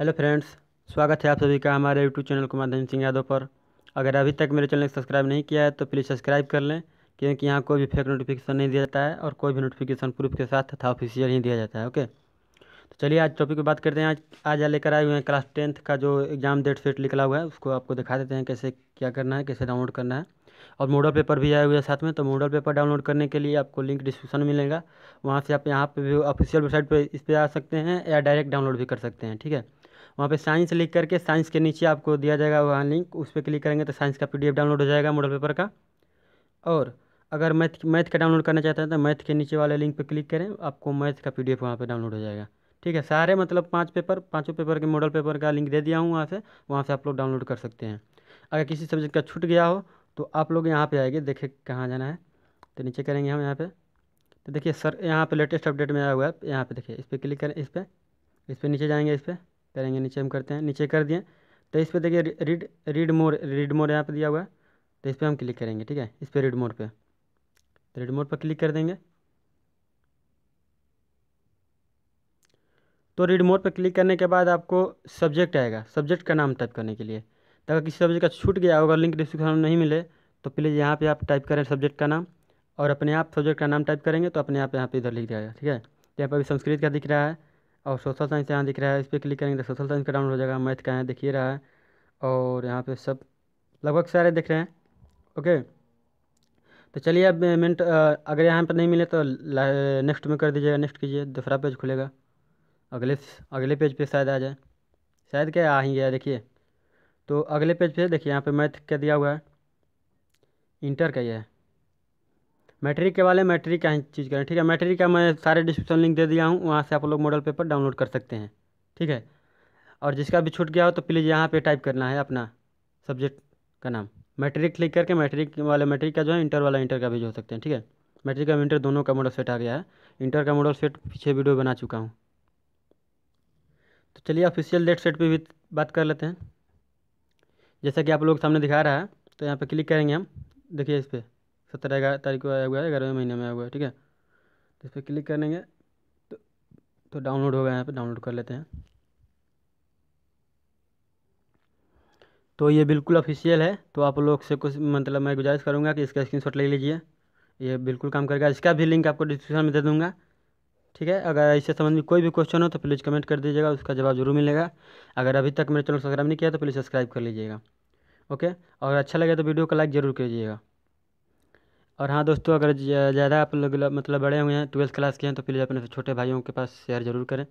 hello friends स्वागत है आप सभी का हमारे यूट्यूब चैनल कुमार धन सिंह यादव पर अगर अभी तक मेरे चैनल सब्सक्राइब नहीं किया है तो प्लीज़ सब्सक्राइब कर लें क्योंकि यहाँ कोई भी फेक नोटिफिकेशन नहीं दिया जाता है और कोई भी नोटिफिकेशन प्रूफ के साथ था ऑफिशियल ही दिया जाता है ओके तो चलिए आज टॉपिक की बात करते हैं आज आज लेकर आए हुए हैं क्लास टेंथ का जो एग्ज़ाम डेट सेट निकला हुआ है उसको आपको दिखा देते हैं कैसे क्या करना है कैसे डाउनलोड करना है और मॉडल पेपर भी आया हुए हैं साथ में तो मॉडल पेपर डाउनलोड करने के लिए आपको लिंक डिस्क्रिप्शन में मिलेगा वहाँ से आप यहाँ पे भी ऑफिशियल वेबसाइट पे इस पर आ सकते हैं या डायरेक्ट डाउनलोड भी कर सकते हैं ठीक है वहाँ पे साइंस लिख करके साइंस के नीचे आपको दिया जाएगा वहाँ लिंक उस पर क्लिक करेंगे तो साइंस का पीडीएफ डाउनलोड हो जाएगा मॉडल पेपर का और अगर मैथ मैथ का डाउनलोड करना चाहते हैं तो मैथ के नीचे वाले लिंक पर क्लिक करें आपको मैथ का पी डी वहाँ पर डाउनलोड हो जाएगा ठीक है सारे मतलब पाँच पेपर पाँचों पेपर के मॉडल पेपर का लिंक दे दिया हूँ वहाँ से वहाँ से आप लोग डाउनलोड कर सकते हैं अगर किसी सब्जेक्ट का छूट गया हो तो आप लोग यहाँ पर आएंगे देखें कहाँ जाना है तो नीचे करेंगे हम यहाँ पर तो देखिए सर यहाँ पे लेटेस्ट अपडेट में आया हुआ है यहाँ पे देखिए इस पर क्लिक करें इस पर इस पर नीचे जाएंगे इस पर करेंगे नीचे हम करते हैं नीचे कर दिए तो इस पर देखिए read read more read more यहाँ पर दिया हुआ है तो इस पर हम क्लिक करेंगे ठीक है इस पर रीड मोर पर तो रीड मोर पर क्लिक कर देंगे तो रीड मोर पर क्लिक करने के बाद आपको सब्जेक्ट आएगा सब्जेक्ट का नाम टाइप करने के लिए तो अगर किसी सब्जेक्ट का छूट गया होगा लिंक डिस्क्रिप्शन में नहीं मिले तो प्लीज़ यहाँ पे आप टाइप करें सब्जेक्ट का नाम और अपने आप सब्जेक्ट का नाम टाइप करेंगे तो अपने आप यहाँ पे इधर लिख जाएगा ठीक है यहाँ पर अभी संस्कृत का दिख रहा है और सोशल साइंस यहाँ दिख रहा है इस पर क्लिक करेंगे तो सोशल साइंस का डाउनलोड हो जाएगा मैथ का यहाँ दिखिए रहा है और यहाँ पे सब लगभग सारे दिख रहे हैं ओके तो चलिए अब मिनट अगर यहाँ पर नहीं मिले तो नेक्स्ट में कर दीजिएगा नेक्स्ट कीजिए दूसरा पेज खुलेगा अगले अगले पेज पे शायद आ जाए शायद क्या आ ही गया देखिए तो अगले पेज पे देखिए यहाँ पे मैथ क्या दिया हुआ है इंटर का ये है मैट्रिक के वाले मैट्रिक का ही चीज़ करें ठीक है मैट्रिक का मैं सारे डिस्क्रिप्शन लिंक दे दिया हूँ वहाँ से आप लोग मॉडल पेपर डाउनलोड कर सकते हैं ठीक है और जिसका भी छूट गया हो तो प्लीज़ यहाँ पे टाइप करना है अपना सब्जेक्ट का नाम मैट्रिक क्लिक करके मैट्रिक वाले मैट्रिक का जो है इंटर वाला इंटर का भी जो हो सकते हैं ठीक है मैट्रिक का इंटर दोनों का मॉडल सेट आ गया है इंटर का मॉडल सेट पीछे वीडियो बना चुका हूँ तो चलिए ऑफिशियल डेट सेट पर भी बात कर लेते हैं जैसा कि आप लोग सामने दिखा रहा है तो यहाँ पर क्लिक करेंगे हम देखिए इस पर सत्रह ग्यारह तारीख को आया हुआ है ग्यारहवें महीने में आया हुआ है ठीक है तो इस पर क्लिक करेंगे तो तो डाउनलोड होगा यहाँ पे डाउनलोड कर लेते हैं तो ये बिल्कुल ऑफिशियल है तो आप लोग से कुछ मतलब मैं गुजारिश करूँगा कि इसका शॉट ले लीजिए ये बिल्कुल काम करेगा इसका भी लिंक आपको डिस्क्रिप्शन में दे दूँगा ठीक है अगर इससे संबंधित कोई भी क्वेश्चन हो तो प्लीज़ कमेंट कर दीजिएगा उसका जवाब जरूर मिलेगा अगर अभी तक मेरे चैनल सब्सक्राइब नहीं किया तो प्लीज़ सब्सक्राइब कर लीजिएगा ओके और अच्छा लगे तो वीडियो को लाइक जरूर कीजिएगा और हाँ दोस्तों अगर ज़्यादा आप लोग मतलब बड़े हुए हैं ट्वेल्थ क्लास के हैं तो प्लीज़ अपने छोटे भाइयों के पास शेयर ज़रूर करें